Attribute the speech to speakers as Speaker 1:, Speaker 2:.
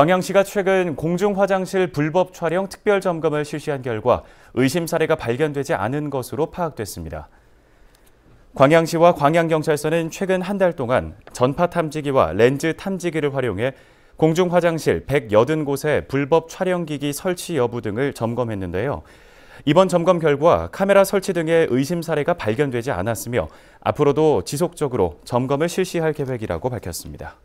Speaker 1: 광양시가 최근 공중 화장실 불법 촬영 특별 점검을 실시한 결과 의심 사례가 발견되지 않은 것으로 파악됐습니다. 광양시와 광양경찰서는 최근 한 달 동안 전파 탐지기와 렌즈 탐지기를 활용해 공중 화장실 180곳에 불법 촬영기기 설치 여부 등을 점검했는데요. 이번 점검 결과 카메라 설치 등의 의심 사례가 발견되지 않았으며 앞으로도 지속적으로 점검을 실시할 계획이라고 밝혔습니다.